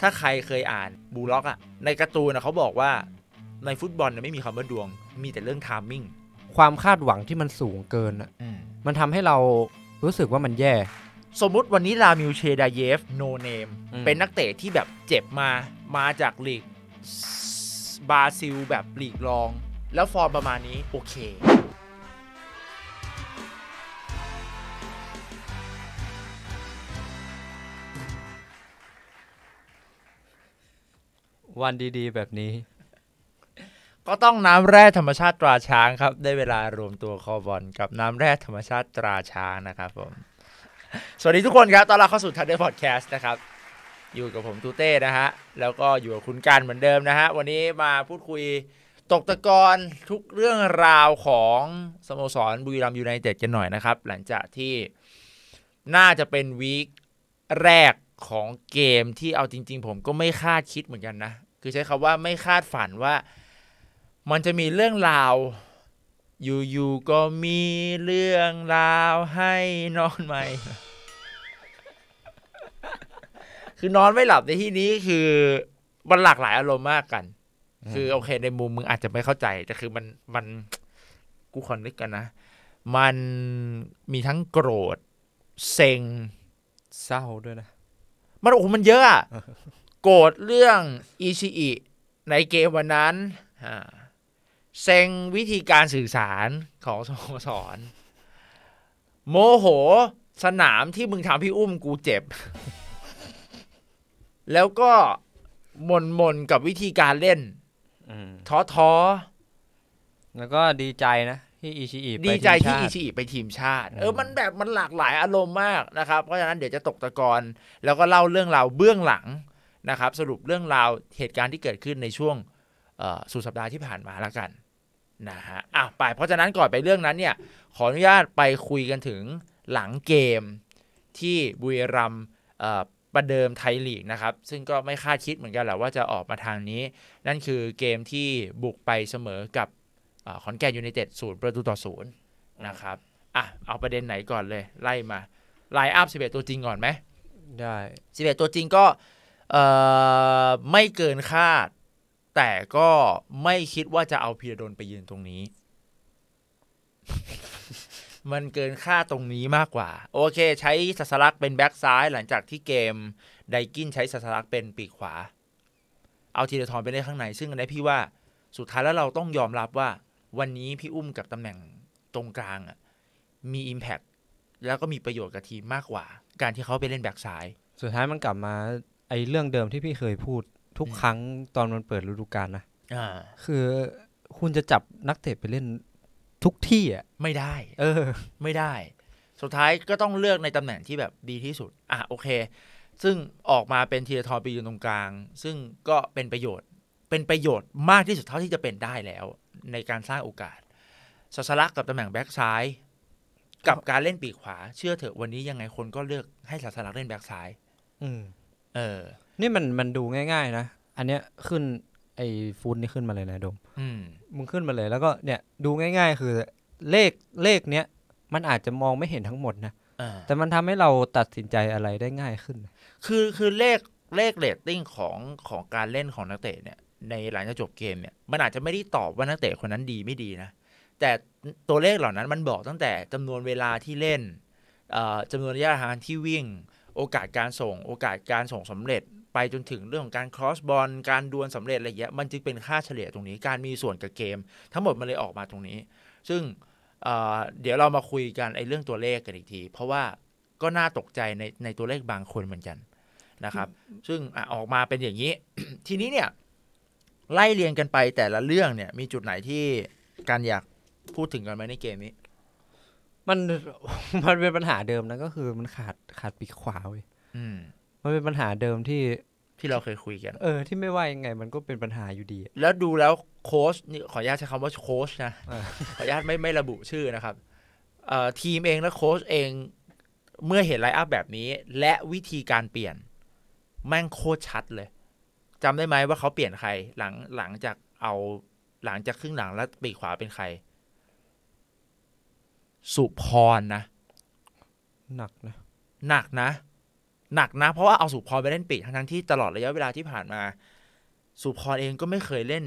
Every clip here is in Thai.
ถ้าใครเคยอ่านบูล็อกอะในการ์ตูนะเขาบอกว่าในฟุตบอลไม่มีคำว่าดวง มีแต่เรื่องทามมิ่ง ความคาดหวังที่มันสูงเกินอะมันทำให้เรารู้สึกว่ามันแย่ สมมติวันนี้ ลามิวเชดาเยฟโนเนมเป็นนักเตะที่แบบเจ็บมามาจากลีกบราซิลแบบลีกรอง แล้วฟอร์มประมาณนี้โอเควันดีๆ แบบนี้ ก็ต้องน้ำแร่ธรรมชาติตราช้างครับได้เวลารวมตัวคอบอลกับน้ำแร่ธรรมชาติตราช้างนะครับผมสวัสดีทุกคนครับตอนรับเข้าสู่ทันเดอร์พอดแคสต์นะครับอยู่กับผมตูเต้นะฮะแล้วก็อยู่กับคุณการเหมือนเดิมนะฮะวันนี้มาพูดคุยตกตะกอนทุกเรื่องราวของสโมสรบุรีรัมยูไนเต็ดกันหน่อยนะครับหลังจากที่น่าจะเป็นวีคแรกของเกมที่เอาจริง ๆ ผมก็ไม่คาดคิดเหมือนกันนะคือใช้คาว่าไม่คาดฝันว่า มันจะมีเรื่องราวอยู่ ๆ ก็มีเรื่องราวให้นอนใหม่ คือนอนไม่หลับในที่นี้คือมันหลากหลายอารมณ์มากกัน คือโอเค ในมุมมึงอาจจะไม่เข้าใจ แต่คือมันมันกูคอนนึกกันนะ มันมีทั้งโกรธเซ็งเศร้าด้วยนะมันโอ้มันเยอะโกรธเรื่องอิชิอิในเกมวันนั้นเซ็งวิธีการสื่อสารของสโมสรโมโหสนามที่มึงทำพี่อุ้มกูเจ็บ แล้วก็มนมนกับวิธีการเล่นท้อท้อแล้วก็ดีใจนะ ที่อิชิอิดีใจที่อิชิอิไปทีมชาติ เออมันแบบมันหลากหลายอารมณ์มาก นะครับเพราะฉะนั้นเดี๋ยวจะตกตะกอนแล้วก็เล่าเรื่องราวเบื้องหลังนะครับสรุปเรื่องราวเหตุการณ์ที่เกิดขึ้นในช่วงสุดสัปดาห์ที่ผ่านมาละกันนะฮะอ่ะไปเพราะฉะนั้นก่อนไปเรื่องนั้นเนี่ยขออนุญาตไปคุยกันถึงหลังเกมที่บุรีรัมประเดิมไทยลีกนะครับซึ่งก็ไม่คาดคิดเหมือนกันแหละว่าจะออกมาทางนี้ นั่นคือเกมที่บุกไปเสมอกับอขอนแก่นยูไนเต็ดศูนย์ประตูต่อศูนย์นะครับอ่ะเอาประเด็นไหนก่อนเลย ไล่มาไลน์อัพเบตัวจริงก่อนไหมได้สิ11 ตัวจริงก็ไม่เกินคาด แต่ก็ไม่คิดว่าจะเอาพีระดนไปยืนตรงนี้ มันเกินค่าตรงนี้มากกว่า โอเค ใช้สัสลักเป็นแบ็กซ้าย หลังจากที่เกม ไดกินใช้สัสลักเป็นปีกขวา เอาทีเดทอนไปได้ข้างใน ซึ่งอันนี้พี่ว่าสุดท้ายแล้วเราต้องยอมรับว่า วันนี้พี่อุ้มกับตำแหน่งตรงกลางมีอิมแพคแล้วก็มีประโยชน์กับทีมมากกว่า การที่เขาไปเล่นแบ็กซ้าย สุดท้ายมันกลับมาไอ้เรื่องเดิมที่พี่เคยพูดทุกครั้งตอนมันเปิดฤดูกาลนะคือคุณจะจับนักเตะไปเล่นทุกที่อ่ะไม่ได้ เออ ไม่ได้สุดท้ายก็ต้องเลือกในตำแหน่งที่แบบดีที่สุดอ่ะโอเค ซึ่งออกมาเป็นเทียทอปีอยู่ตรงกลาง ซึ่งก็เป็นประโยชน์ เป็นประโยชน์มากที่สุดเท่าที่จะเป็นได้แล้ว ในการสร้างโอกาสสัสลักกับตำแหน่งแบ็กซ้ายกับการเล่นปีกขวา เชื่อเถอะวันนี้ยังไงคนก็เลือกให้สัสลักเล่นแบ็กซ้าย อืเออนี่มันมันดูง่าย ๆ นะ อันเนี้ยขึ้นไอ้ฟูดนี่ขึ้นมาเลยนะโดมอืมมึงขึ้นมาเลยแล้วก็เนี่ยดูง่าย ๆ คือเลขเลขเนี้ยมันอาจจะมองไม่เห็นทั้งหมดนะอแต่มันทำให้เราตัดสินใจอะไรได้ง่ายขึ้น คือคือเลขเลขเลตติ้งของของการเล่นของนักเตะเนี่ย ในหลังจากจบเกมเนี่ยมันอาจจะไม่ได้ตอบว่านักเตะคนนั้นดีไม่ดีนะ แต่ตัวเลขเหล่านั้นมันบอกตั้งแต่จำนวนเวลาที่เล่นจำจำนวนระยะทางที่วิ่งโอกาสการส่งโอกาสการส่งสำเร็จไปจนถึงเรื่องของการครอสบอลการดวลสำเร็จอะไรเงี้ยมันจึงเป็นค่าเฉลี่ยตรงนี้การมีส่วนกับเกม ทั้งหมดมันเลยออกมาตรงนี้ ซึ่งเเดี๋ยวเรามาคุยกันไอ้เรื่องตัวเลขกันอีกที เพราะว่าก็น่าตกใจในในตัวเลขบางคนเหมือนกันนะครับ ซึ่งอออกมาเป็นอย่างนี้ ทีนี้เนี่ยไล่เรียงกันไปแต่ละเรื่องเนี่ยมีจุดไหนที่การอยากพูดถึงกันไหมในเกมนี้มันมันเป็นปัญหาเดิมนะก็คือมันขาดขาดปีกขวาเว้ยมันเป็นปัญหาเดิมที่ที่เราเคยคุยกันเออที่ไม่ว่ายังไงมันก็เป็นปัญหาอยู่ดี แล้วดูแล้วโค้ชนี่ขออนุญาตใช้คำว่าโค้ชนะขออนุญาตไม่ไม่ระบุชื่อนะครับ เอ่อทีมเองและโค้ชเอง เมื่อเห็นไลฟ์อัพแบบนี้ และวิธีการเปลี่ยน แม่งโคตรชัดเลยจำได้ไหมว่าเขาเปลี่ยนใครหลังหลังจากเอาหลังจากครึ่งหลังแล้วปีกขวาเป็นใครสุพรนะหนักนะ หนักนะ หนักนะ เพราะว่าเอาสุพรไปเล่นปีกทั้งทั้งที่ตลอดระยะเวลาที่ผ่านมา สุพรเองก็ไม่เคยเล่น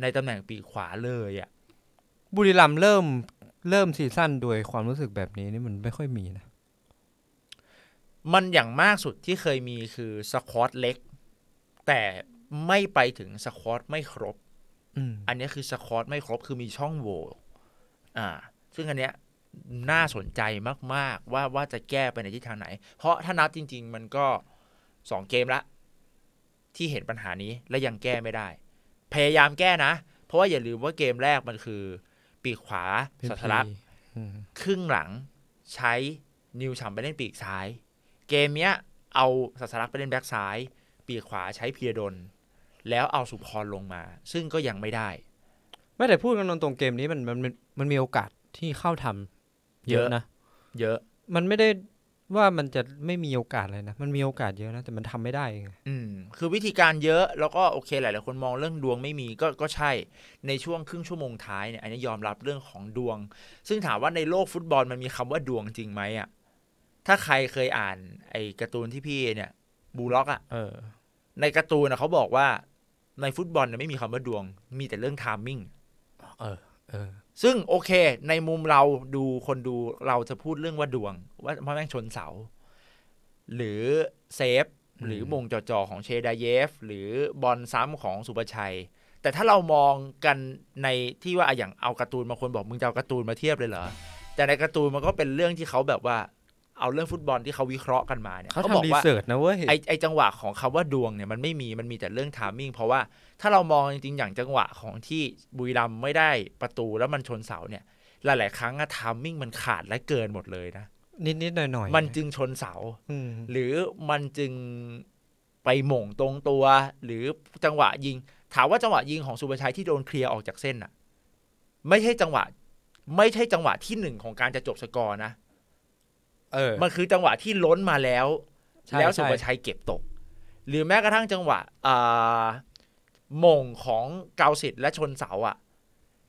ในตำแหน่งปีกขวาเลยอะ่ะบุรีรัมเริ่มเริ่มซีซั่นโดยความรู้สึกแบบนี้นี่มันไม่ค่อยมีนะ มันอย่างมากสุดที่เคยมีคือสควอตเล็ก แต่ไม่ไปถึงสควอตไม่ครบอันนี้คือสควอตไม่ครบคือมีช่องโหว่อ่า ซึ่งอันเนี้ยน่าสนใจมาก ๆ ว่าว่าจะแก้ไปในทิศทางไหน เพราะถ้านับจริง ๆ มันก็สองเกมละที่เห็นปัญหานี้และยังแก้ไม่ได้ พยายามแก้นะ เพราะว่าอย่าลืมว่าเกมแรกมันคือ ปีกขวาสัตรัพครึ่งหลังใช้นิวชัมไปเล่นปีกซ้าย เกมเนี้ยเอาสัตรักไปเล่นแบ็กซ้ายปีกขวาใช้เพียดนแล้วเอาสุพรลงมา ซึ่งก็ยังไม่ได้ไม่แต่พูดกันตรงเกมนี้มันมันมันมีโอกาสที่เข้าทำเยอะนะเยอะมันไม่ได้ว่ามันจะไม่มีโอกาสเลยนะ มันมีโอกาสเยอะนะแต่มันทำไม่ได้อืม คือวิธีการเยอะแล้วก็โอเคหลายหลายคนมองเรื่องดวงไม่มีก็ก็ใช่ในช่วงครึ่งชั่วโมงท้ายเนี่ยอันนี้ยอมรับเรื่องของดวง ซึ่งถามว่าในโลกฟุตบอลมันมีคำว่าดวงจริงไหมอ่ะถ้าใครเคยอ่าน ไอ้การ์ตูนที่พี่เนี่ย บูล็อกอ่ะเออในการ์ตูนนะเขาบอกว่าในฟุตบอลเนี่ยไม่มีคำว่าดวง มีแต่เรื่องทามมิ่งเออ เออซึ่งโอเค ในมุมเราดูคนดูเราจะพูดเรื่องว่าดวง ว่าพ่อแม่งชนเสา หรือเซฟหรือมงจอจอของเชดาเยฟหรือบอลซ้ำของสุประชัย แต่ถ้าเรามองกันในที่ว่าอย่างเอาการ์ตูนมาคนบอกมึงจะเอาการ์ตูนมาเทียบเลยเหรอ แต่ในการ์ตูนมันก็เป็นเรื่องที่เขาแบบว่าเอาเรื่องฟุตบอลที่เขาวิเคราะห์กันมาเนี่ยเขาบอกว่านะเว้ยไอไอจังหวะของคำว่าดวงเนี่ยมันไม่มีมันมีแต่เรื่องทามมิ่งเพราะว่าถ้าเรามองจริงๆอย่างจังหวะของที่บุรีรัมไม่ได้ประตูแล้วมันชนเสาเนี่ย หลายๆครั้งอะทามมิ่งมันขาดและเกินหมดเลยนะนิด ๆ หน่อยๆมันจึงชนเสา หรือมันจึงไปหม่งตรงตัว หรือจังหวะยิงถามว่าจังหวะยิงของสุภาชัยที่โดนเคลียร์ออกจากเส้นอะไม่ใช่จังหวะ ไม่ใช่จังหวะที่หนึ่งของการจะจบสกอร์นะออมันคือจังหวะที่ล้นมาแล้วแล้วสุภาชัยเก็บตก หรือแม้กระทั่งจังหวะอมงของเกาสิทธิ์และชนเสาอ่ะ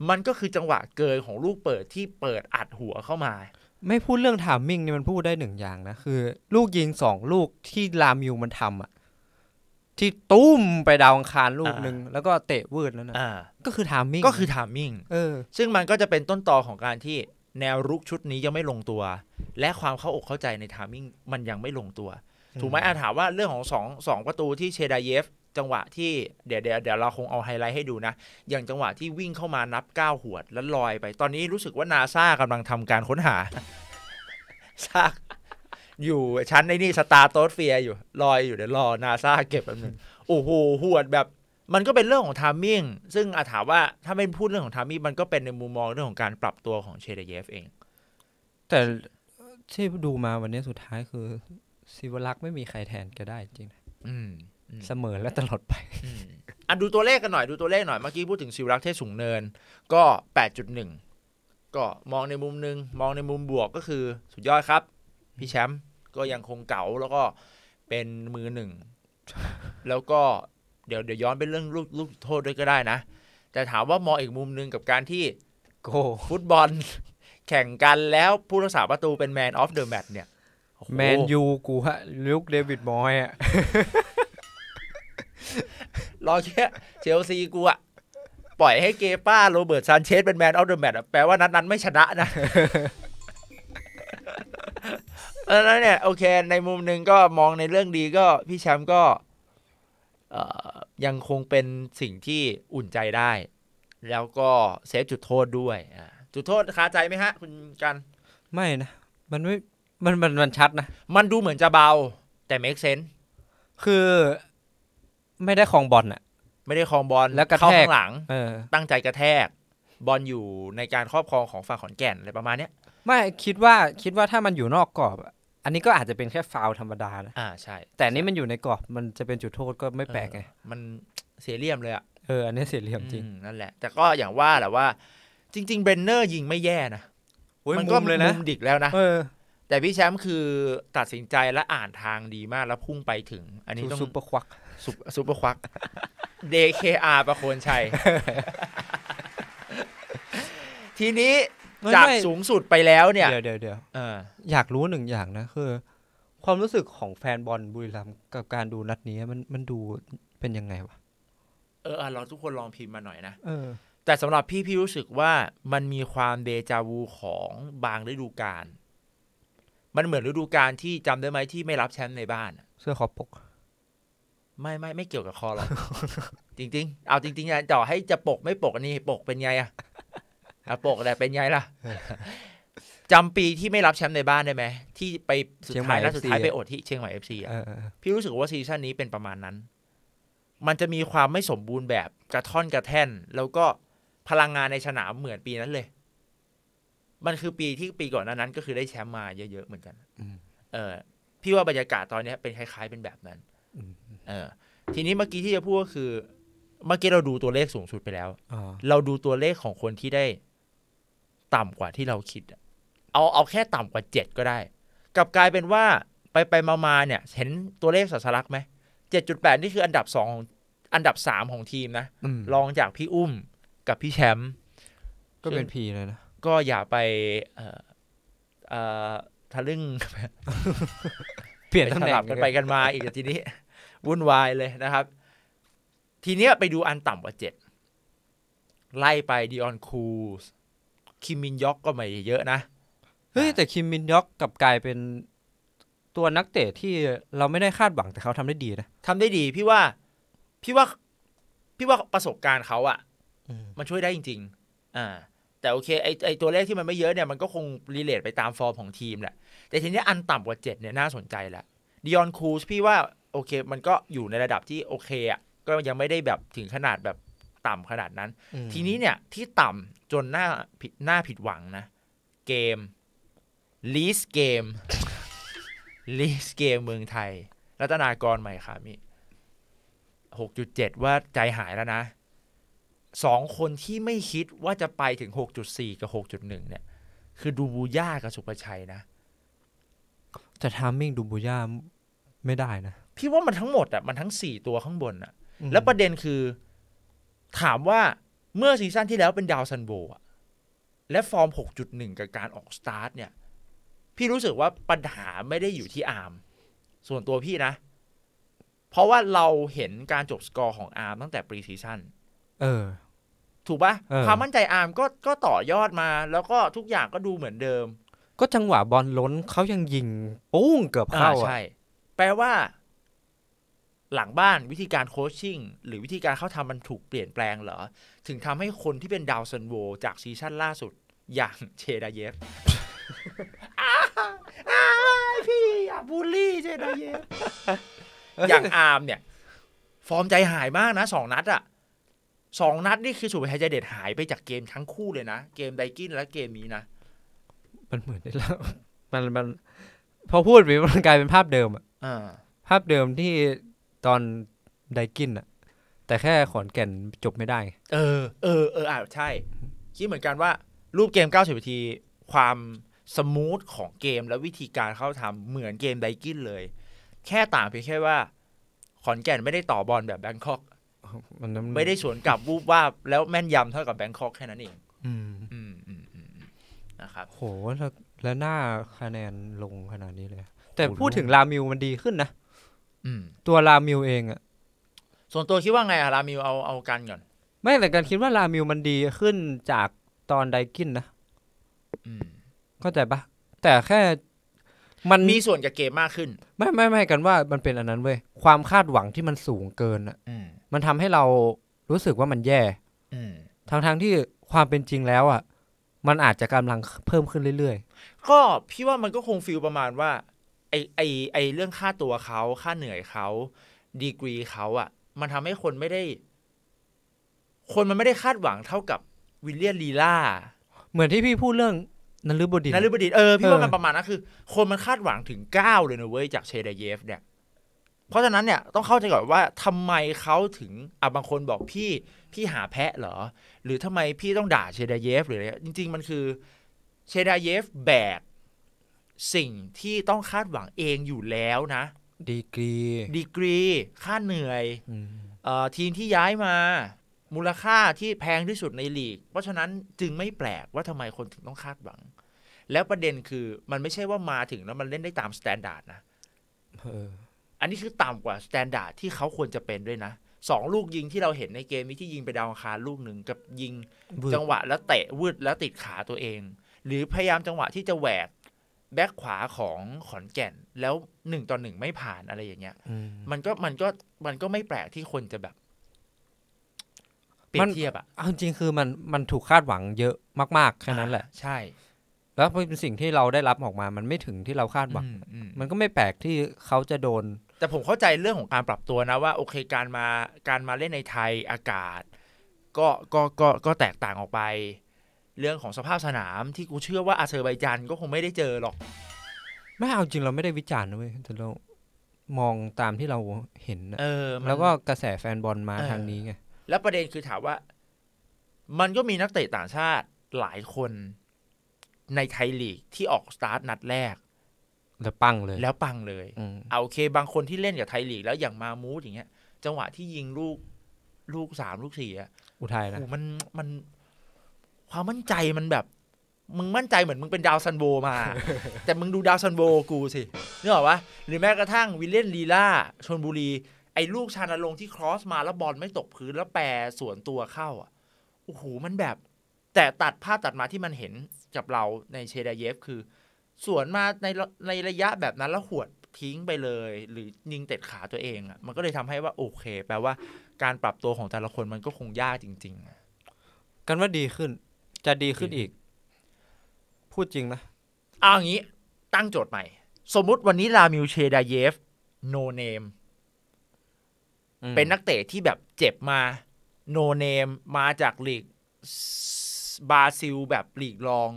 มันก็คือจังหวะเกยของลูกเปิดที่เปิดอัดหัวเข้ามา ไม่พูดเรื่องทามมิ่งนี่มันพูดได้หนึ่งอย่างนะ คือลูกยิงสองลูกที่ลามิวมันทำอ่ะ ที่ตุ้มไปดาวังคารลูกหนึ่ง แล้วก็เตะวืดแล้วนะอก็คือทามมิ่งก็คือทามมิ่งเออ ซึ่งมันก็จะเป็นต้นตอของการที่แนวรุกชุดนี้ยังไม่ลงตัว และความเข้าอกเข้าใจในทามิ่งมันยังไม่ลงตัว ถูกไหมอาถามว่าเรื่องของสองสองประตูที่เชดาเยฟ จังหวะที่เดี๋ยวเดี๋ยวเดี๋ยวเราคงเอาไฮไลท์ให้ดูนะ อย่างจังหวะที่วิ่งเข้ามานับก้าวหวด แล้วลอยไปตอนนี้รู้สึกว่านาซากำลังทำการค้นหาซากอยู่ ชั้นในนี่สตาร์โตสเฟียอยู่ ลอยอยู่เดี๋ยวรอนาซาเก็บแป๊บนึงโอ้โหหวดแบบมันก็เป็นเรื่องของทามมิ่งซึ่งอาถามว่าถ้าไม่พูดเรื่องของทามมิ่งมันก็เป็นในมุมมองเรื่องของการปรับตัวของเชเดเยฟเอง แต่ ที่ดูมาวันนี้สุดท้ายคือซิวลักษ์ไม่มีใครแทนก็ได้จริงนะเสมอและตลอดไปอ่ะดูตัวเลขกันหน่อยดูตัวเลขหน่อยเมื่อกี้พูดถึงซิวลักษ์เทศสูงเนิน ก็แปดดจุหนึ่งก็มองในมุมหนึ่งมองในมุมบวกก็คือสุดยอดครับ พี่แชมป์ก็ยังคงเก๋าแล้วก็เป็นมือหนึ่งแล้วก็เดี๋ยวเดี๋ยวย้อนไปเรื่องลูกลูกโทษด้วยก็ได้นะ แต่ถามว่า มองอีกมุมหนึ่งกับการที่โกฟุตบอล แข่งกันแล้วผู้รักษาประตูเป็นแมนออฟเดอะแมตช์เนี่ยแมนยูกูฮะลุกเดวิดมอยอะรอแค่เชลซีกูอะปล่อยให้เกป้าโรเบิร์ตซานเชสเป็นแมนออฟเดอะแมตช์แปลว่านัดนั้นไม่ชนะนะแล้วเนี่ย โอเค ในมุมหนึ่งก็มองในเรื่องดีก็พี่แชมป์ก็ยังคงเป็นสิ่งที่อุ่นใจได้ แล้วก็เซฟจุดโทษด้วยจุดโทษคาใจไหมฮะ คุณกัน ไม่นะ มันไม่มันมันมันชัดนะ มันดูเหมือนจะเบา แต่เมคเซนคือ ไม่ได้คลองบอลอะไม่ได้คลองบอลแล้วกระแทกข้างหลังออตั้งใจกระแทก บอลอยู่ในการครอบครองของฝั่งขอนแก่น อะไรประมาณเนี้ย ไม่คิดว่าคิดว่าถ้ามันอยู่นอกกรอบอันนี้ก็อาจจะเป็นแค่ฟาวธรรมดานะอ่าใช่ แต่นี่มันอยู่ในกรอบ มันจะเป็นจุดโทษก็ไม่แปลกไง มันเสียเลี่ยมเลยอ่ะ เอออันนี้เสียเรลี่ยมจริงนั่นแหละ แต่ก็อย่างว่าแหละว่า จริงๆเบรนเนอร์ยิงไม่แย่นะ มันก็มุมดิกแล้วนะ แต่พี่แชมป์คือตัดสินใจและอ่านทางดีมาก แล้วพุ่งไปถึง อันนี้ต้องซุปเปอร์ควัก ซุปเปอร์ควักเ DKR ประโคนชัย ทีนี้จากสูงสุดไปแล้วเนี่ย เดี๋ยวเดี๋ยวเดี๋ยวอยากรู้หนึ่งอย่างนะคือ ความรู้สึกของแฟนบอลบุรีรัมย์กับการดูนัดนี้มันมันดูเป็นยังไงวะ เออเราทุกคนลองพิมพ์มาหน่อยนะเออแต่สำหรับพี่พี่รู้สึกว่า มันมีความเดจาวูของบางฤดูกาลมันเหมือนฤดูกาลที่จำได้ไหมที่ไม่รับแชมป์ในบ้านเสื้อคอปก ไม่ไม่ไม่เกี่ยวกับคอหรอกจริง ๆ เอาจริงๆอ่ะต่อให้จะปกไม่ปกนี่ปกเป็นไงอะอาโปกแหละเป็นไงล่ะจำปีที่ไม่รับแชมป์ในบ้านได้ไหมที่ไปสุดท้ายแลวสุดท้ายไปอดที่เชียงใหม่เอฟซีอ่ะพี่รู้สึกว่าซีซั่นนี้เป็นประมาณนั้น มันจะมีความไม่สมบูรณ์แบบกระท่อนกระแท่น แล้วก็พลังงานในสนามเหมือนปีนั้นเลย มันคือปีที่ปีก่อนนั้น ก็คือได้แชมป์มาเยอะๆเหมือนกันเออพี่ว่าบรรยากาศตอนนี้เป็นคล้ายๆ เป็นแบบนั้นเออ ทีนี้เมื่อกี้ที่จะพูดก็คือเมื่อกี้เราดูตัวเลขสูงสุดไปแล้ว เราดูตัวเลขของคนที่ได้ต่ำกว่าที่เราคิดเอา เอาแค่ต่ำกว่า 7 ก็ได้ กับกลายเป็นว่า ไปไปมามาเนี่ย เห็นตัวเลขสัสลักไหมเจ็ดจุดแปดนี่คืออันดับสองของ อันดับสามของทีมนะรองจากพี่อุ้มกับพี่แชมป์ ก็เป็นพีเลยนะ ก็อย่าไป เออทะลึ่งเปลี่ยนตำแหน่งกันไปกันมาอีกทีนี้ วุ่นวายเลยนะครับ ทีนี้ไปดูอันต่ำกว่าเจ็ดไล่ไปดิออนคูสคิมมินยอกก็ไม่เยอะนะ เฮ้ยแต่คิมมินยอกกับกลายเป็นตัวนักเตะที่เราไม่ได้คาดหวังแต่เขาทำได้ดีนะทำได้ดีพี่ว่าพี่ว่าพี่ว่าประสบการณ์เขาอะ่ะมันช่วยได้จริง ๆ อ่า แต่โอเคไอไอตัวเลขที่มันไม่เยอะเนี่ยมันก็คง รีเลทไปตามฟอร์มของทีมแหละแต่ทีนี้อันต่ำกว่าเจ็ดเนี่ยน่าสนใจละดิออนคูสพี่ว่าโอเค มันก็อยู่ในระดับที่โอเคอะ่ะก็ยังไม่ได้แบบถึงขนาดแบบต่ำขนาดนั้น ทีนี้เนี่ยที่ต่ำจนหน้าผิดหน้าผิดหวังนะ เกมลีสเกมลีสเกมเมืองไทย รัตนากรใหม่ค่ะมิหกจุดเจ็ดว่าใจหายแล้วนะ สองคนที่ไม่คิดว่าจะไปถึงหกจุดสี่กับหกจุดหนึ่งเนี่ย คือดูบูย่ากับสุประชัยนะแต่ทามมิ่งดูบูย่าไม่ได้นะ พี่ว่ามันทั้งหมดอ่ะมันทั้งสี่ตัวข้างบนอ่ะแล้วประเด็นคือถามว่าเมื่อซีซั่นที่แล้วเป็นดาวซันโบะและฟอร์ม 6.1 กับการออกสตาร์ทเนี่ย พี่รู้สึกว่าปัญหาไม่ได้อยู่ที่อาร์มส่วนตัวพี่นะ เพราะว่าเราเห็นการจบสกอร์ของอาร์มตั้งแต่ปรีซีซั่นเออ ถูกปะความมั่นใจอาร์มก็ก็ต่อยอดมา แล้วก็ทุกอย่างก็ดูเหมือนเดิม ก็จังหวะบอลล้นเขายังยิงปุ้งเกือบเข้าอ่ะใช่แปลว่าหลังบ้านวิธีการโคชชิ่ง หรือวิธีการเข้าทำมันถูกเปลี่ยนแปลงเหรอถึงทำให้คนที่เป็นดาวซันโว จากซีซั่นล่าสุด อย่างเชดาเยฟพี่อาบูลลี่เชดาเยฟอย่างอาร์มเนี่ย ฟอร์มใจหายมากนะสองนัดอะสองนัดนี่คือสุภัยใจเด็ดหายไปจากเกมทั้งคู่เลยนะ เกมไดกินและเกมนี้นะ มันเหมือนได้แล้วมันมัน พอพูดไปมันกลายเป็นภาพเดิมอะภาพเดิมที่ตอนไดกินอะแต่แค่ขอนแก่นจบไม่ได้ เออเออเอออ่าใช่คิดเหมือนกันว่ารูปเกม90นาทีความสมูทของเกม และวิธีการเข้าทำเหมือนเกมไดกินเลย แค่ต่างเพียงแค่ว่า ขอนแก่นไม่ได้ต่อบอลแบบแบงคอกไม่ได้สวนกลับวูบวาบแล้วแม่นยำเท่ากับแบงคอกแค่นั้นเองอืมอืมอืมนะครับโหแล้วหน้าคะแนนลงขนาดนี้เลย แต่พูดถึงลามิวมันดีขึ้นนะตัวรามิวเองอะส่วนตัวคิดว่าไงอะรามิวเอาเอากันก่อน ไม่แต่การคิดว่ารามิวมันดีขึ้นจากตอนไดกินนะเข้าใจปะแต่แค่มันมีส่วนกับเกมมากขึ้น ไม่ไม่ไม่กันว่ามันเป็นอันนั้นเว้ย ความคาดหวังที่มันสูงเกินอะมันทำให้เรารู้สึกว่ามันแย่ทั้งทั้งที่ความเป็นจริงแล้วอะมันอาจจะกำลังเพิ่มขึ้นเรื่อยๆก็พี่ว่ามันก็คงฟิลประมาณว่าไอไอไอเรื่องค่าตัวเขาค่าเหนื่อยเขาดีกรีเขาอะ่ะ มันทำให้คนไม่ได้ คนมันไม่ได้คาดหวังเท่ากับวิลเลียนลีลาเหมือนที่พี่พูดเรื่องนอบดินนอบดินเออพี่ว่ามันประมาณนั้นคือ คนมันคาดหวังถึงเก้าเลยนะเว้ยจากเชเดเยฟเนี่ย เพราะฉะนั้นเนี่ยต้องเข้าใจก่อนว่าทำไมเขาถึงอ่ะบางคนบอกพี่พี่หาแพะเหรอ หรือทำไมพี่ต้องด่าเชเดเยฟหรืออะไรจริง ๆมันคือเชเดเยฟแบกสิ่งที่ต้องคาดหวังเองอยู่แล้วนะ ดีกรี ดีกรี ค่าเหนื่อยออทีมที่ย้ายมา มูลค่าที่แพงที่สุดในลีก เพราะฉะนั้นจึงไม่แปลกว่าทำไมคนถึงต้องคาดหวัง แล้วประเด็นคือ มันไม่ใช่ว่ามาถึงแล้วมันเล่นได้ตามสแตนดาร์ดนะ อันนี้คือต่ำกว่าสแตนดาร์ดที่เขาควรจะเป็นด้วยนะ สองลูกยิงที่เราเห็นในเกมนี้ที่ยิงไปดาวคารลูกหนึ่งกับยิงจังหวะแล้วเตะวืดแล้วติดขาตัวเอง หรือพยายามจังหวะที่จะแหวกแบ็คขวาของขอนแก่น แล้วหนึ่งต่อหนึ่งไม่ผ่านอะไรอย่างเงี้ยมันก็มันก็มันก็ไม่แปลกที่คนจะแบบเปรียบเทียบอะเอาจริงคือ มันมันถูกคาดหวังเยอะมากๆแค่นั้นแหละใช่ แล้วเป็นสิ่งที่เราได้รับออกมา มันไม่ถึงที่เราคาดหวัง มันก็ไม่แปลกที่เขาจะโดน แต่ผมเข้าใจเรื่องของการปรับตัวนะ ว่า โอเค การมาการมาเล่นในไทยอากาศ ก็ก็ก็ก็แตกต่างออกไปเรื่องของสภาพสนามที่กูเชื่อว่าอาเซอร์ไบจานก็คงไม่ได้เจอหรอกไม่เอาจริงเราไม่ได้วิจารณ์นะเว้ยแต่เรามองตามที่เราเห็นเออแล้วก็กระแสแฟนบอลมาออทางนี้ไงแล้วประเด็นคือถามว่ามันก็มีนักเตะต่างชาติหลายคนในไทยลีกที่ออกสตาร์ทนัดแรก แล้วปังเลย แล้วปังเลยอเอาโอเค บางคนที่เล่นกับไทยลีกแล้ว อย่างมามูสอย่างเงี้ย จังหวะที่ยิงลูกลูกสามลูกสี่อะอุทัยนะมันมันความมั่นใจมันแบบ มึงมั่นใจเหมือนมึงเป็นดาวซันโบมา แต่มึงดูดาวซันโบกูสินึกออกปะหรือแม้กระทั่งวิลเลียนลีลาชนบุรี ไอ้ลูกชานาลงที่ครอสมาแล้วบอลไม่ตกพื้นแล้วแปรสวนตัวเข้าอ่ะโอ้โหมันแบบ แต่ตัดภาพตัดมาที่มันเห็นกับเราในเชดาเยฟคือสวนมาในในระยะแบบนั้น แล้วหวดทิ้งไปเลย หรือยิงเตะขาตัวเองอ่ะ มันก็เลยทำให้ว่าโอเค แปลว่าการปรับตัวของแต่ละคนมันก็คงยากจริง ๆ กันว่าดีขึ้นจะดีขึ้นอีก พูดจริงนะเอางี้ ตั้งโจทย์ใหม่ สมมุติวันนี้ลามิวเชดาเยฟ โนเนม เป็นนักเตะที่แบบเจ็บมา โนเนมมาจากลีกบราซิล แบบลีกรอง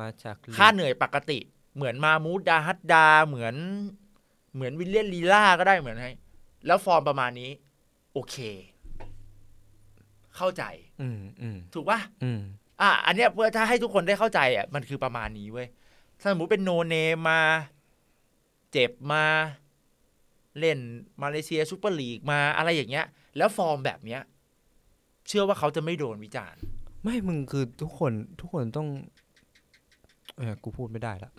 มาจากค่าเหนื่อยปกติ เหมือนมามูดดาฮัตดาเหมือน เหมือนวิลเลียนลีล่า ก็ได้เหมือนไงแล้วฟอร์มประมาณนี้ โอเค เข้าใจถูกปะอ่ะอันเนี้ยเพื่อถ้าให้ทุกคนได้เข้าใจอ่ะมันคือประมาณนี้เว้ยถ้าสมมติเป็นโนเนมาเจ็บมา เล่นมาเลเซียซูเปอร์ลีกมาอะไรอย่างเงี้ยแล้วฟอร์มแบบเนี้ย เชื่อว่าเขาจะไม่โดนวิจารณ์ไม่มึงคือทุกคนทุกคนต้องเออกูพูดไม่ได้ละ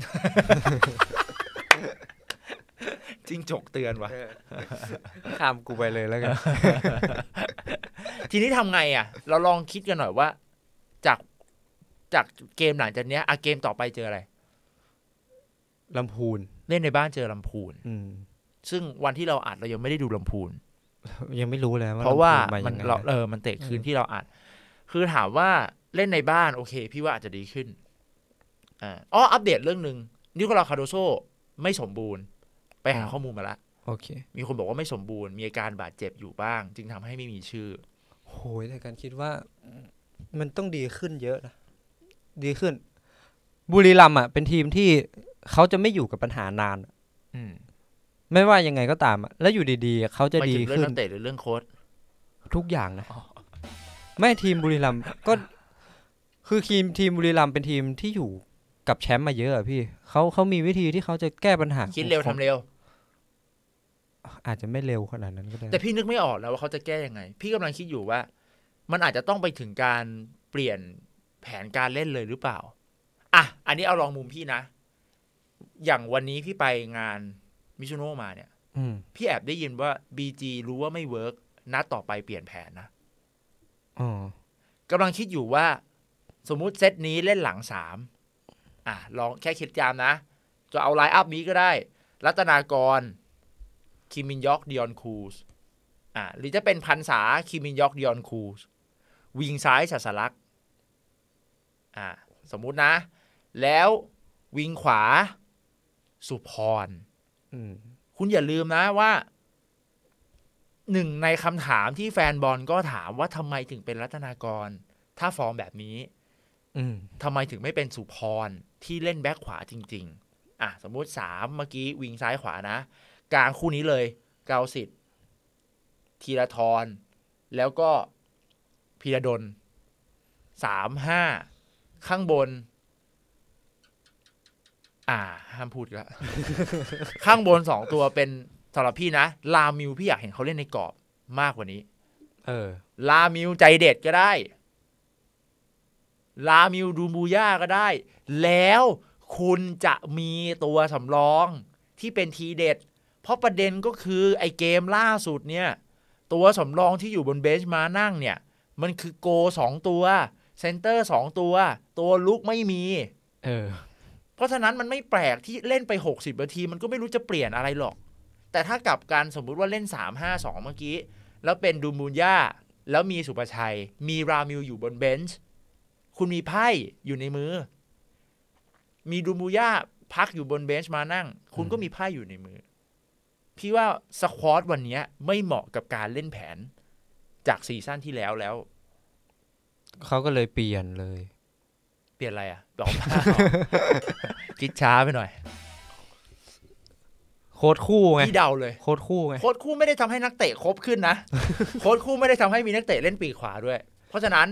จริงจกเตือนวะข้ามกูไปเลยแล้วกันทีนี้ทำไงอ่ะเราลองคิดกันหน่อยว่า จากจากเกมหลังจากเนี้ยอะเกมต่อไปเจออะไรลำพูนเล่นในบ้านเจอลำพูนอืมซึ่งวันที่เราอัดเรายังไม่ได้ดูลำพูนยังไม่รู้เลยเพราะว่ามันเราเออมันเตะคืนที่เราอัดคือถามว่าเล่นในบ้าน โอเค พี่ว่าอาจจะดีขึ้นอ๋อ้ออัปเดตเรื่องหนึ่งนิโคลาคาโดโซไม่สมบูรณ์ ไปหาข้อมูลมาละ โอเค มีคนบอกว่าไม่สมบูรณ์มีอาการบาดเจ็บอยู่บ้างจึงทำให้ไม่มีชื่อ โหยแต่การคิดว่ามันต้องดีขึ้นเยอะนะดีขึ้น บุรีรัม์อ่ะเป็นทีมที่เขาจะไม่อยู่กับปัญหานานอืมไม่ว่ายังไงก็ตาม แล้วอยู่ดีๆเขาจะดีขึ้นเรื่องเตะหรือเรื่องโค้ชทุกอย่างนะแม่ทีมบุรีรัม์ก็คือทีมทีมบุรีรัม์เป็นทีมที่อยู่กับแชมป์มาเยอะอะพี่เขาเขามีวิธีที่เขาจะแก้ปัญหา คิดเร็วทำเร็วอาจจะไม่เร็วขนาดนั้นก็ได้แต่พี่นึกไม่ออกแล้วว่าเขาจะแก้ยังไง พี่กำลังคิดอยู่ว่า มันอาจจะต้องไปถึงการเปลี่ยนแผนการเล่นเลยหรือเปล่า อ่ะ อันนี้เอาลองมุมพี่นะ อย่างวันนี้พี่ไปงานมิชโนมาเนี่ย พี่แอบได้ยินว่าบีจีรู้ว่าไม่เวิร์ก นัดต่อไปเปลี่ยนแผนนะอกำลังคิดอยู่ว่า สมมุติเซตนี้เล่นหลังสาม อ่ะ ลองแค่คิดจามนะ จะเอาไลน์อัพนี้ก็ได้ รัตนากร คิมินยอก ดิออนคูสอ่ะ หรือจะเป็นพันษาคิมินยอก ดิออนคูสวิงซ้ายศาสลักษ่าสมมุตินะ แล้ววิงขวา สุพรคุณอย่าลืมนะว่า หนึ่งในคำถามที่แฟนบอลก็ถามว่าทำไมถึงเป็นรัตนากร ถ้าฟอร์มแบบนี้ทำไมถึงไม่เป็นสุพร ที่เล่นแบ็คขวาจริง ๆ อ่ะสมมุติสามเมื่อกี้วิงซ้ายขวานะ กลางคู่นี้เลย เกาสิทธิ์ธีรทร แล้วก็พีระดลสามห้าข้างบน อ่า ห้ามพูดละข้างบนสองตัวเป็นสำหรับพี่นะ ลามิวพี่อยากเห็นเขาเล่นในกรอบ มากกว่านี้ เออ ลามิวใจเด็ดก็ได้ ลามิวดูบูย่าก็ได้ แล้วคุณจะมีตัวสำรองที่เป็นทีเด็ด เพราะประเด็นก็คือไอ้เกมล่าสุดเนี่ย ตัวสำรองที่อยู่บนเบนชมานั่งเนี่ย มันคือโกสองตัวเซนเตอร์สองตัวตัวลุกไม่มีเออเพราะฉะนั้นมันไม่แปลกที่เล่นไปหกสิบนาที มันก็ไม่รู้จะเปลี่ยนอะไรหรอก แต่ถ้ากลับกันสมมุติว่าเล่นสาามห้สองเมื่อกี้ แล้วเป็นดูมูนย่า แล้วมีสุประชัย มีรามิลอยู่บนเบนช์คุณมีไพ่อยู่ในมือ มีดูมูย่าพักอยู่บนเบนช์มานั่ง คุณก็มีไพ่อยู่ในมือ พี่ว่าสควอตวันนี้ไม่เหมาะกับการเล่นแผนจากซีซั่นที่แล้วแล้วเขาก็เลยเปลี่ยนเลย เปลี่ยนอะไรอ่ะลอกคิดช้าไปหน่อย โค้ดคู่ไงที่เดาเลย โค้ดคู่ไง โค้ดคู่ไม่ได้ทำให้นักเตะครบขึ้นนะ โค้ดคู่ไม่ได้ทำให้มีนักเตะเล่นปีกขวาด้วย เพราะฉะนั้น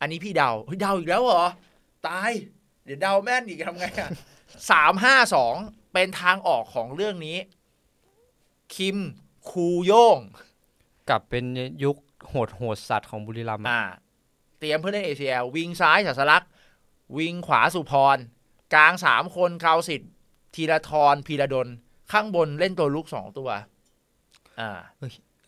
อันนี้พี่เดาเฮ้ยเดาอีกแล้วเหรอ ตาย เดี๋ยวเดาแม่นอีกทำไงอ่ะสามห้าสองเป็นทางออกของเรื่องนี้ คิมคูโยง กลับเป็นยุคโหดโหดสัตว์ของบุรีรัมย์อ่าเตรียมเพื่อเล่นเอเชีย วิงซ้ายศาสลัก วิงขวาสุพรกลางสามคนคาวสิทธิ์ธีรทร พีระดล ข้างบนเล่นตัวลุกสองตัว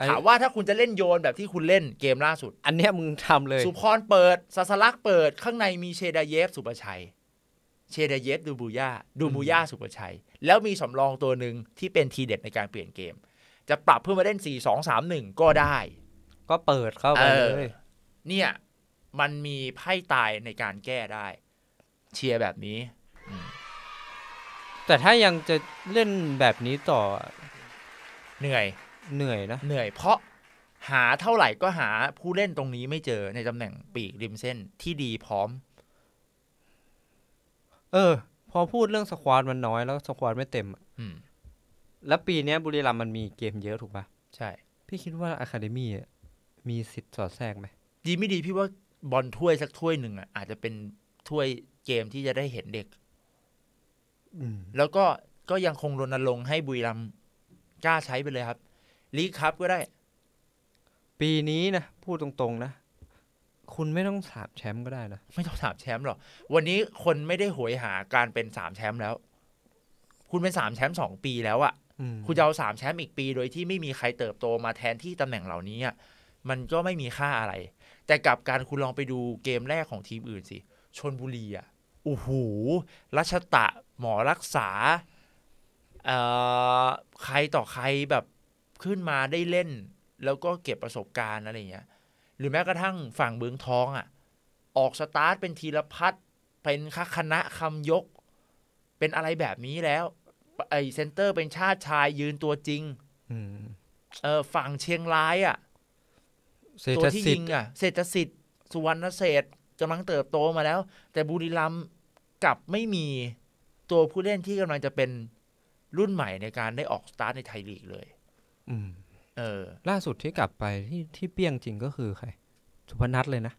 ถามว่าถ้าคุณจะเล่นโยนแบบที่คุณเล่นเกมล่าสุด อันนี้มึงทำเลย สุพรเปิดสัสลักเปิดข้างในมีเชดาเยฟสุประชัย เชดาเยฟดูบูย่าดูบูย่าสุประชัย แล้วมีสำรองตัวหนึ่งที่เป็นทีเด็ดในการเปลี่ยนเกม จะปรับเพื่อมาเล่น4 2 3 1ก็ได้ ก็เปิดเข้าไปเลยเนี่ยมันมีไพ่ตายในการแก้ได้ เชียร์แบบนี้ แต่ถ้ายังจะเล่นแบบนี้ต่อ เหนื่อย เหนื่อยนะเหนื่อยเพราะ หาเท่าไหร่ก็หา ผู้เล่นตรงนี้ไม่เจอในตำแหน่งปีกริมเส้นที่ดีพร้อม เออ พอพูดเรื่องสควอตมันน้อยแล้วสควอตไม่เต็มอะืมแล้วปีนี้บุรีรัมย์มันมีเกมเยอะถูกปะใช่ พี่คิดว่าอะคาเดมี่มีสิทธิ์สอดแทรกไหม ดีไม่ดีพี่ว่าบอลถ้วยสักถ้วยหนึ่งอ่ะ อาจจะเป็นถ้วยเกมที่จะได้เห็นเด็กแล้วก็ก็ยังคงรณรงค์ให้บุรีรัม์กล้าใช้ไปเลยครับ ลีกครับก็ได้ ปีนี้นะ พูดตรงๆนะ คุณไม่ต้องสามแชมป์ก็ได้นะ ไม่ต้องสามแชมป์หรอกวันนี้คนไม่ได้หวยหาการเป็นสามแชมป์แล้ว คุณเป็นสามแชมป์สองปีแล้วอะ่ะคุณจะเอาสามแชมป์อีกปี โดยที่ไม่มีใครเติบโตมาแทนที่ตำแหน่งเหล่านี้อะ่ะมันก็ไม่มีค่าอะไรแต่กับการคุณลองไปดูเกมแรกของทีมอื่นสิ ชนบุรีอ่ะ โอ้โหรัชตะหมอรักษา เอ่อ ใครต่อใครแบบขึ้นมาได้เล่น แล้วก็เก็บประสบการณ์อะไรเงี้ย หรือแม้กระทั่งฝั่งเบืองท้องอ่ะ ออกสตาร์ทเป็นทีละพัฒเป็นคคณะคำยก เป็นอะไรแบบนี้แล้ว ไอเซนเตอร์เป็นชาติชายยืนตัวจริงเออฝั่งเชียงรายอ่ะเศรษตัวฐที่ศิยิษงย์อ่ะเศรษฐศิทธิ์สุวรรณเศรษฐ์กำลังเติบโตมาแล้ว แต่บุรีรัมย์กลับไม่มีตัวผู้เล่นที่กำลังจะเป็นรุ่นใหม่ในการได้ออกสตาร์ทในไทยลีกเลย อืมเออล่าสุดที่กลับไปที่ที่เปี้ยงจริงก็คือใคร สุพนัทเลยนะ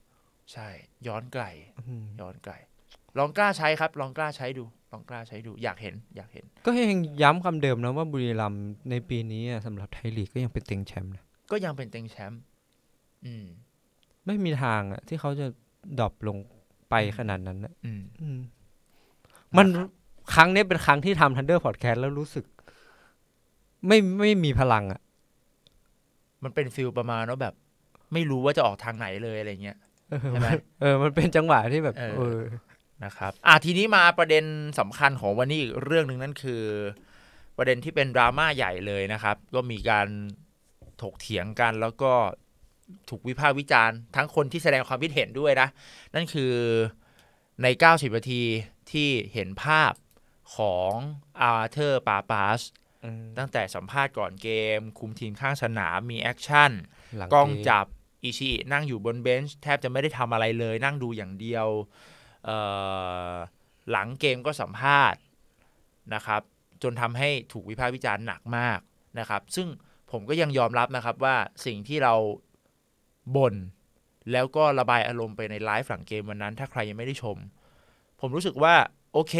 ใช่ ย้อนไกลย้อนไกล ลองกล้าใช้ครับ ลองกล้าใช้ดู ลองกล้าใช้ดู อยากเห็นอยากเห็น ก็ยังย้ำคำเดิมนะว่าบุรีรัมย์ในปีนี้สำหรับไทยลีกก็ยังเป็นเต็งแชมป์นะก็ยังเป็นเต็งแชมป์อืมไม่มีทางอะที่เขาจะดรอปลงไปขนาดนั้นนะอืม มันครั้งนี้เป็นครั้งที่ทำทันเดอร์พอดแคสต์แล้วรู้สึก ไม่ไม่มีพลังอะ มันเป็นฟิลประมาณว่าแบบ ไม่รู้ว่าจะออกทางไหนเลยอะไรเงี้ยใช่ไหมเออมันเป็นจังหวะที่แบบเออนะครับ อ่ะทีนี้มาประเด็นสำคัญของวันนี้อีกเรื่องหนึ่งนั่นคือ ประเด็นที่เป็นดราม่าใหญ่เลยนะครับ ก็มีการถกเถียงกันแล้วก็ถูกวิพากษ์วิจารณ์ทั้งคนที่แสดงความคิดเห็นด้วยนะ นั่นคือใน 90นาทีที่เห็นภาพของอาร์เธอร์ปาปาสตั้งแต่สัมภาษณ์ก่อนเกม คุมทีมข้างสนามมีแอคชั่น กล้องจับอิชินั่งอยู่บนเบนช์แทบจะไม่ได้ทำอะไรเลย นั่งดูอย่างเดียวหลังเกมก็สัมภาษณ์นะครับ จนทำให้ถูกวิพากษ์วิจารณ์หนักมากนะครับ ซึ่งผมก็ยังยอมรับนะครับว่าสิ่งที่เราบ่นแล้วก็ระบายอารมณ์ไปในไลฟ์หลังเกมวันนั้น ถ้าใครยังไม่ได้ชม ผมรู้สึกว่า โอเค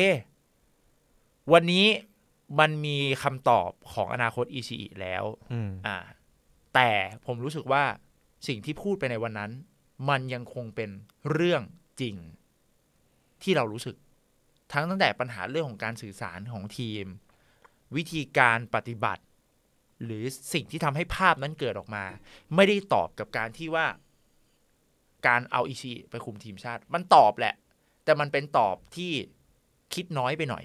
วันนี้มันมีคำตอบของอนาคต อีชีแล้วอ่า แต่ผมรู้สึกว่าสิ่งที่พูดไปในวันนั้น มันยังคงเป็นเรื่องจริง ที่เรารู้สึก ทั้งตั้งแต่ปัญหาเรื่องของการสื่อสารของทีม วิธีการปฏิบัติหรือสิ่งที่ทำให้ภาพนั้นเกิดออกมา ไม่ได้ตอบกับการที่ว่า การเอาอิชิไปคุมทีมชาติ มันตอบแหละ แต่มันเป็นตอบที่คิดน้อยไปหน่อย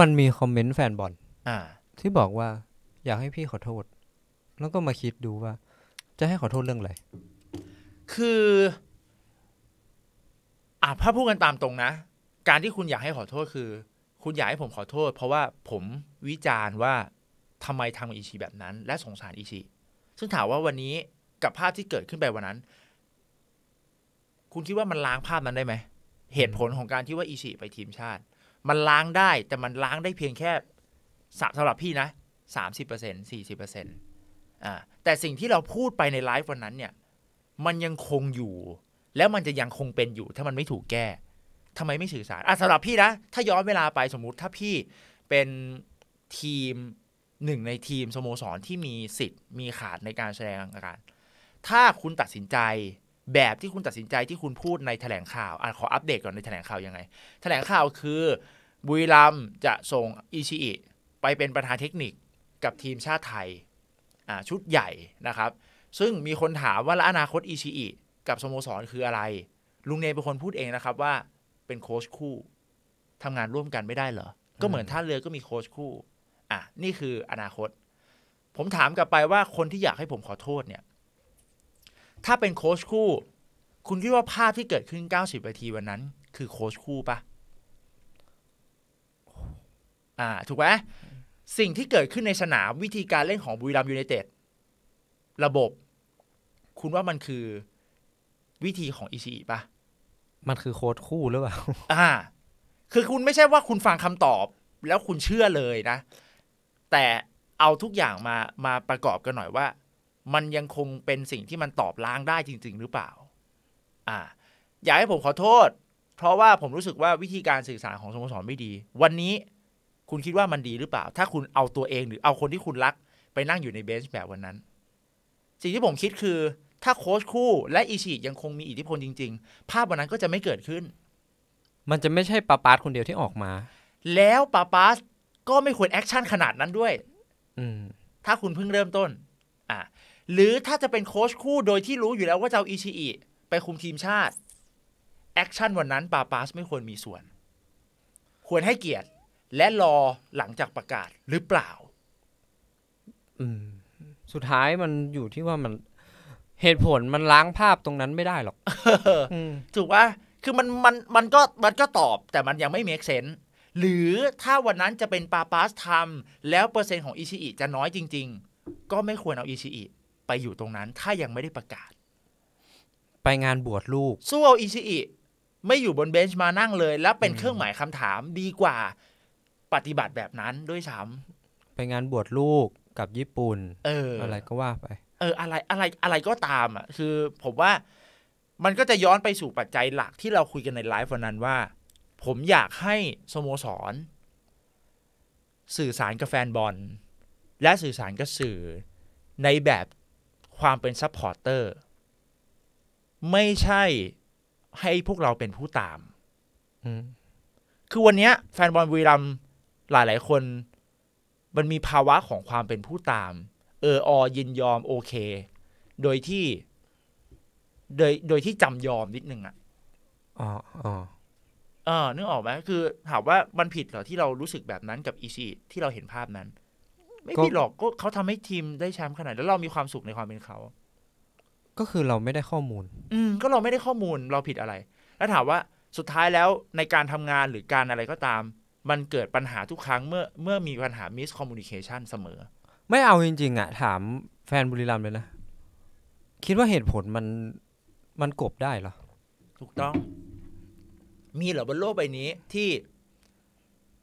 มันมีคอมเมนต์แฟนบอลอ่า ที่บอกว่าอยากให้พี่ขอโทษ แล้วก็มาคิดดูว่า จะให้ขอโทษเรื่องอะไร คืออ่าถ้าพูดกันตามตรงนะ การที่คุณอยากให้ขอโทษคือ คุณอยากให้ผมขอโทษ เพราะว่าผมวิจารณ์ว่าทำไมทาอีชีแบบนั้นและสงสารอีชีซึ่งถามว่าวันนี้กับภาพที่เกิดขึ้นไปวันนั้น คุณคิดว่ามันล้างภาพนั้นได้ไหมเหตุผลของการที่ว่าอีชีไปทีมชาติ มันล้างได้แต่มันล้างได้เพียงแค่สำหรับพี่นะสามสิบเปอร์เซ็นสี่สิบเปอร์เซ็นต์อ่าแต่สิ่งที่เราพูดไปในไลฟ์วันนั้นเนี่ย มันยังคงอยู่ แล้วมันจะยังคงเป็นอยู่ถ้ามันไม่ถูกแก้ ทำไมไม่สื่อสารอ่ะสำหรับพี่นะถ้าย้อนเวลาไปสมมุติถ้าพี่เป็นทีมหนึ่งในทีมสโมสรที่มีสิทธิ์มีขาดในการแสดงอาการถ้าคุณตัดสินใจแบบที่คุณตัดสินใจที่คุณพูดในแถลงข่าว อ่ะ ขออัปเดตก่อนในแถลงข่าว ยังไง แถลงข่าวคือบุรีรัมจะส่งอิชิอิไปเป็นประธานเทคนิคกับทีมชาติไทยชุดใหญ่นะครับ ซึ่งมีคนถามว่าละอนาคตอิชิอิกับสโมสรคืออะไร ลุงเนยเป็นคนพูดเองนะครับว่าเป็นโค้ชคู่ทำงานร่วมกันไม่ได้เหรอ ก็เหมือนท่าเรือก็มีโค้ชคู่่ะนี่คืออนาคต ผมถามกลับไปว่าคนที่อยากให้ผมขอโทษเนี่ย ถ้าเป็นโค้ชคู่ คุณคิดว่าภาพที่เกิดขึ้น 90 นาทีวันนั้น คือโค้ชคู่ปะอ่า ถูกไหมสิ่งที่เกิดขึ้นในสนามวิธีการเล่นของบุรีรัมยูไนเต็ด ระบบ คุณว่ามันคือวิธีของอีซีปะ มันคือโค้ชคู่หรือเปล่า อ่า คือคุณไม่ใช่ว่าคุณฟังคำตอบแล้วคุณเชื่อเลยนะแต่เอาทุกอย่างมามาประกอบกันหน่อยว่า มันยังคงเป็นสิ่งที่มันตอบล้างได้จริง ๆ หรือเปล่าอ่าอยากให้ผมขอโทษเพราะว่าผมรู้สึกว่าวิธีการสื่อสารของสโมสรไม่ดี วันนี้คุณคิดว่ามันดีหรือเปล่า ถ้าคุณเอาตัวเองหรือเอาคนที่คุณรักไปนั่งอยู่ในเบนช์แบบวันนั้น สิ่งที่ผมคิดคือ ถ้าโค้ชคู่ และอิชิยังคงมีอิทธิพลจริง ๆ ภาพวันนั้นก็จะไม่เกิดขึ้น มันจะไม่ใช่ปาปาสคนเดียวที่ออกมา แล้วปาปาสก็ไม่ควรแอคชั่นขนาดนั้นด้วย ถ้าคุณเพิ่งเริ่มต้น อ่ะหรือถ้าจะเป็นโค้ชคู่โดยที่รู้อยู่แล้วว่าจะเอาอิชิอิไปคุมทีมชาติ แอคชั่นวันนั้นปาปาส ไม่ควรมีส่วน ควรให้เกียรติ และรอหลังจากประกาศหรือเปล่า สุดท้ายมันอยู่ที่ว่ามัน เหตุผลมันล้างภาพตรงนั้นไม่ได้หรอกถูกว่า คือมันมันมันก็มันก็ตอบ แต่มันยังไม่เมคเซนหรือถ้าวันนั้นจะเป็นปาปาสทำแล้วเปอร์เซ็นต์ของอิชิอิจะน้อยจริงๆ ก็ไม่ควรเอาอิชิอิไปอยู่ตรงนั้นถ้ายังไม่ได้ประกาศ ไปงานบวชลูก สู้เอาอิชิอิไม่อยู่บนเบนช์มานั่งเลย แล้วเป็นเครื่องหมายคำถามดีกว่าปฏิบัติแบบนั้นด้วยซ้ำไปงานบวชลูกกับญี่ปุ่น เออ อะไรก็ว่าไป เอออะไรอะไรอะไรก็ตามอ่ะ คือผมว่ามันก็จะย้อนไปสู่ปัจจัยหลักที่เราคุยกันในไลฟ์วันนั้นว่าผมอยากให้สโมสร สื่อสารกับแฟนบอลและสื่อสารกับสื่อในแบบความเป็นซัพพอร์เตอร์ไม่ใช่ให้พวกเราเป็นผู้ตามคือวันนี้แฟนบอลวีรัมหลายหลายคน มันมีภาวะของความเป็นผู้ตาม เอออยินยอมโอเค โดยที่ โดยโดยที่จำยอมนิดนึงอะ่ะอ๋อเออนึกออกไหมคือถามว่ามันผิดเหรอ ที่เรารู้สึกแบบนั้นกับอิชิที่เราเห็นภาพนั้น ไม่ผิดหรอกก็เขาทำให้ทีมได้แชมป์ขนาด แล้วเรามีความสุขในความเป็นเขาก็คือเราไม่ได้ข้อมูล อืมก็เราไม่ได้ข้อมูลเราผิดอะไร แล้วถามว่าสุดท้ายแล้วในการทำงานหรือการอะไรก็ตาม มันเกิดปัญหาทุกครั้งเมื่อเมื่อมีปัญหามิสคอมมูนิเคชันเสมอไม่เอาจริงๆอะถามแฟนบุรีรัมเลยนะคิดว่าเหตุผลมันมันกบได้เหรอถูกต้องมีเหรอบนโลกใบนี้ที่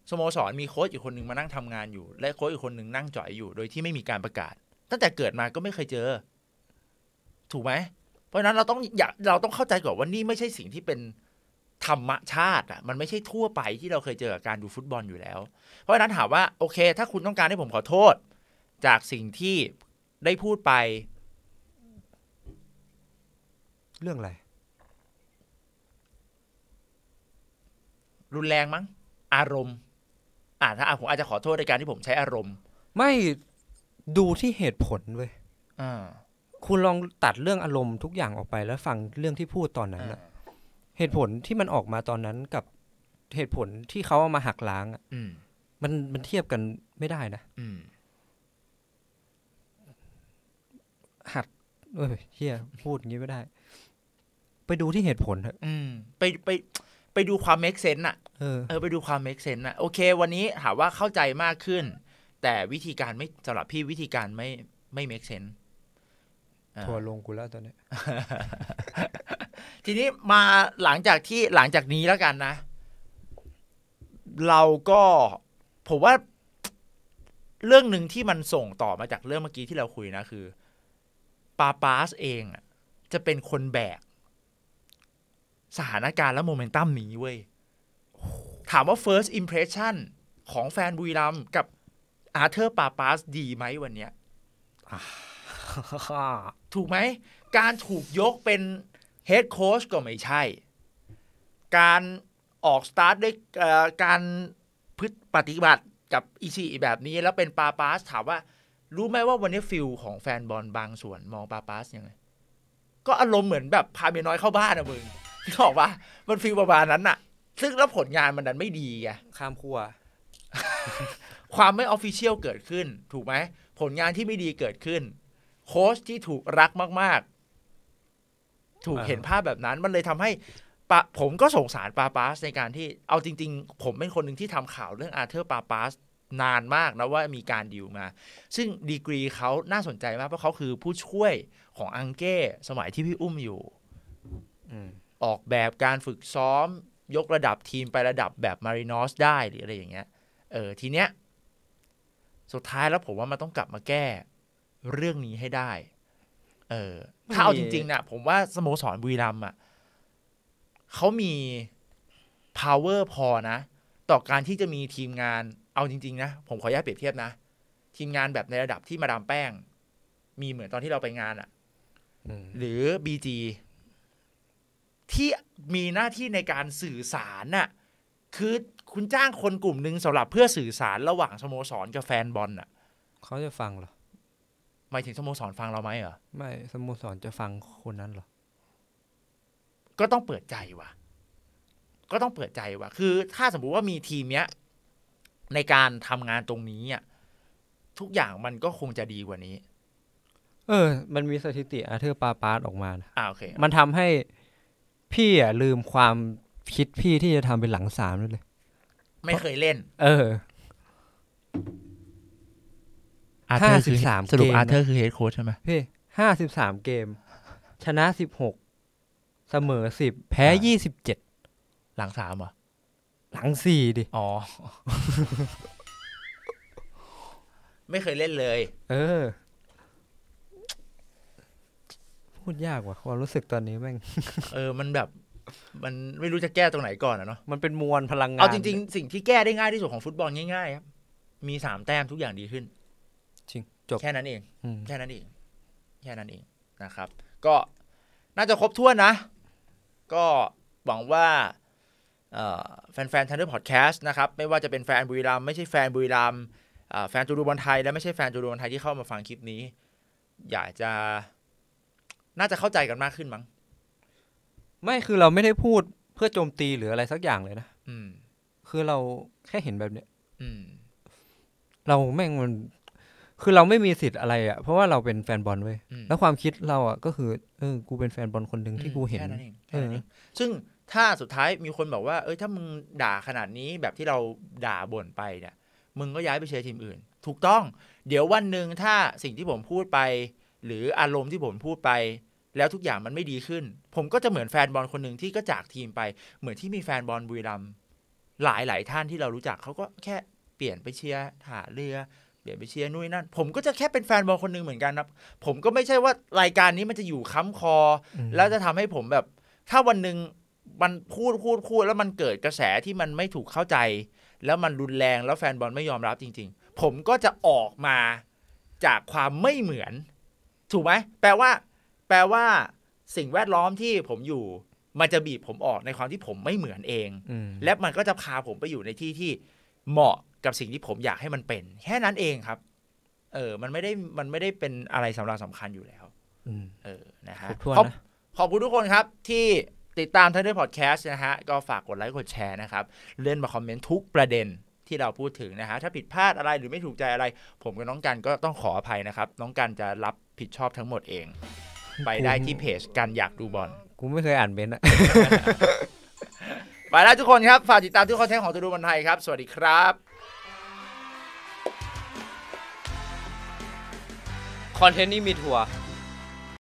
สโมสรมีโค้ชอีกคนหนึ่งมานั่งทำงานอยู่ และโค้ชอีกคนหนึ่งนั่งจ่อยอยู่ โดยที่ไม่มีการประกาศ ตั้งแต่เกิดมาก็ไม่เคยเจอ ถูกไหมเพราะฉะนั้นเราต้องอยากเราต้องเข้าใจก่อนว่านี่ไม่ใช่สิ่งที่เป็นธรรมชาติอ่ะมันไม่ใช่ทั่วไปที่เราเคยเจอการดูฟุตบอลอยู่แล้ว เพราะฉะนั้นถามว่าโอเค ถ้าคุณต้องการให้ผมขอโทษ จากสิ่งที่ได้พูดไป เรื่องอะไรรุนแรงมั้ง อารมณ์ อ่าถ้าผมอาจจะขอโทษในการที่ผมใช้อารมณ์ ไม่ดูที่เหตุผลเว้ยอ่า คุณลองตัดเรื่องอารมณ์ทุกอย่างออกไปแล้วฟังเรื่องที่พูดตอนนั้นะเหตุผลที่มันออกมาตอนนั้นกับเหตุผลที่เขาเอามาหักล้าง อ่ะมันมันเทียบกันไม่ได้นะหักเเฮียพูดอย่างนี้ไม่ได้ ไปดูที่เหตุผลเถอะไปไปไปดูความเมคเซนต์อะเออไปดูความเมคเซนต์อะโอเค วันนี้ถามว่าเข้าใจมากขึ้น แต่วิธีการไม่สำหรับพี่วิธีการไม่ไม่เมคเซนต์ทัวลงกูแล้วตอนนี้ทีนี้มาหลังจากที่หลังจากนี้แล้วกันนะ เราก็ ผมว่า เรื่องหนึ่งที่มันส่งต่อมาจากเรื่องเมื่อกี้ที่เราคุยนะ คือ ปาปาสเอง จะเป็นคนแบกสถานการณ์และโมเมนตัมนี้เว้ย ถามว่า first impression ของแฟนบุรีรัมกับอาเธอร์ปาปาสดีไหมวันเนี้ยถูกไหม การถูกยกเป็นเฮดโค้ชก็ไม่ใช่ การออกสตาร์ทด้วยการพฤตปฏิบัติกับอีชีแบบนี้แล้วเป็นปาปาสถามว่ารู้ไหมว่าวันนี้ฟิลของแฟนบอลบางส่วนมองปาปาสยังไง ก็อารมณ์เหมือนแบบ พาเมียน้อยเข้าบ้านอะมึงถอกว่ามันฟีลประมาณนั้นอะซึ่งแล้วผลงานมันดันไม่ดีไงข้ามขั้วความไม่ออฟฟิเชียลเกิดขึ้น ถูกไหม ผลงานที่ไม่ดีเกิดขึ้น โค้ชที่ถูกรักมาก ๆ ถูกเห็นภาพแบบนั้น มันเลยทำให้ ปะผมก็สงสารปาปาสในการที่เอาจริง ๆ ผมเป็นคนหนึ่งที่ทำข่าวเรื่องอาเธอร์ปาปาส นานมากนะว่ามีการดิวมา ซึ่งดีกรีเขาน่าสนใจมากเพราะเขาคือผู้ช่วยของอังเก้สมัยที่พี่อุ้มอยู่ อืออกแบบการฝึกซ้อมยกระดับทีมไประดับแบบมารินอสได้หรืออะไรอย่างเงี้ยเออ ทีเนี้ยสุดท้ายแล้วผมว่ามันต้องกลับมาแก้เรื่องนี้ให้ได้ เออ ถ้าเอาจริงๆนะผมว่า สโมสรบุรีรัมย์อ่ะเขามี power พอนะ ต่อการที่จะมีทีมงานเอาจริงๆนะผมขออนุญาตเปรียบเทียบนะ ทีมงานแบบในระดับที่มาดามแป้ง มีเหมือนตอนที่เราไปงานอะ่ะหรือบีจีที่มีหน้าที่ในการสื่อสารน่ะคือคุณจ้างคนกลุ่มหนึ่งสำหรับเพื่อสื่อสารระหว่างสโมสรกับแฟนบอลน่ะเขาจะฟังเหรอหมายถึงสโมสรฟังเราไหมเหรอไม่สโมสรจะฟังคนนั้นเหรอก็ต้องเปิดใจว่ะ ก็ต้องเปิดใจว่ะคือ ถ้าสมมุติว่ามีทีมเนี้ย ในการทำงานตรงนี้อ่ะทุกอย่างมันก็คงจะดีกว่านี้ เออ มันมีสถิติอาเธอร์ปาปาร์ออกมาอ่าโอเค มันทำให้พี่อ่ะ ลืมความคิดพี่ที่จะทำเป็นหลังสามเลย ไม่เคยเล่น เออห้าสิบสามสรุปเกมอาร์เธอร์คือเฮดโค้ชใช่ไหมพี่ห้าสิบสามเกม ชนะสิบหกเสมอสิบแพ้ยี่สิบเจ็ดหลังสามเหรอ หลังสี่ดิ อ๋อ ไม่เคยเล่นเลย เออูดยากว่ะความรู้สึกตอนนี้แม่ง เออ มันแบบมันไม่รู้จะแก้ตรงไหนก่อนอะเนาะ มันเป็นมวลพลังงาน เอาจริงๆ สิ่งที่แก้ได้ง่ายที่สุดของฟุตบอลง่ายๆครับ มีสามแต้มทุกอย่างดีขึ้น จริง จบ แค่นั้นเอง แค่นั้นเอง แค่นั้นเองนะครับ ก็น่าจะครบถ้วนนะ ก็หวังว่าแฟนๆทันเดอร์พอดแคสต์นะครับ ไม่ว่าจะเป็นแฟนบุรีรัมไม่ใช่แฟนบุรีรัม แฟนจูดูบอลไทย และไม่ใช่แฟนจูดูบอลไทยที่เข้ามาฟังคลิปนี้ อยากจะน่าจะเข้าใจกันมากขึ้นมั้งไม่คือเราไม่ได้พูดเพื่อโจมตีหรืออะไรสักอย่างเลยนะอืม คือเราแค่เห็นแบบเนี้ย อืม เราแม่งมันคือเราไม่มีสิทธิ์อะไรอะ่ะเพราะว่าเราเป็นแฟนบอลเว้ยแล้วความคิดเราอ่ะก็คือเออกูเป็นแฟนบอลคนหนึ่งที่กูเห็นแค่นั้นเองเอซึ่งถ้าสุดท้ายมีคนบอกว่า เอ้ย ถ้ามึงด่าขนาดนี้แบบที่เราด่าบ่นไปเนี่ยมึงก็ย้ายไปเชียร์ทีมอื่น ถูกต้อง เดี๋ยววันหนึ่งถ้าสิ่งที่ผมพูดไป หรืออารมณ์ที่ผมพูดไปแล้วทุกอย่างมันไม่ดีขึ้น ผมก็จะเหมือนแฟนบอลคนหนึ่งที่ก็จากทีมไป เหมือนที่มีแฟนบอลบุรีรัมหลายหลายท่านที่เรารู้จักเขาก็แค่เปลี่ยนไปเชียร์หาเรือ เปลี่ยนไปเชียร์นู่นนั่นผมก็จะแค่เป็นแฟนบอลคนหนึ่งเหมือนกันครับผมก็ไม่ใช่ว่ารายการนี้มันจะอยู่ค้ำคอ แล้วจะทำให้ผมแบบถ้าวันหนึ่งมันพูดพูดพูด แล้วมันเกิดกระแสที่มันไม่ถูกเข้าใจ แล้วมันรุนแรงแล้วแฟนบอลไม่ยอมรับจริงๆ ผมก็จะออกมาจากความไม่เหมือน ถูกไหมแปลว่าแปลว่าสิ่งแวดล้อมที่ผมอยู่ มันจะบีบผมออกในความที่ผมไม่เหมือนเอง และมันก็จะพาผมไปอยู่ในที่ที่เหมาะกับสิ่งที่ผมอยากให้มันเป็น แค่นั้นเองครับ เออมันไม่ได้มันไม่ได้เป็นอะไรสำหรับสำคัญอยู่แล้วเออนะฮะขอบขอบคุณทุกคนครับ ที่ติดตามท่านด้วยพอดแคสต์นะฮะ ก็ฝากกดไลค์กดแชร์นะครับ เล่นมาคอมเมนต์ทุกประเด็นที่เราพูดถึงนะฮะถ้าผิดพลาดอะไรหรือไม่ถูกใจอะไร ผมกับน้องกันก็ต้องขออภัยนะครับน้องกันจะรับผิดชอบทั้งหมดเองไปได้ที่เพจการอยากดูบอล กูไม่เคยอ่านเบนอะไปแล้วทุกคนครับ ฝากติดตามทุกคอนเทนต์ของตูดูบอลไทยครับ สวัสดีครับ คอนเทนต์นี้มีถั่ว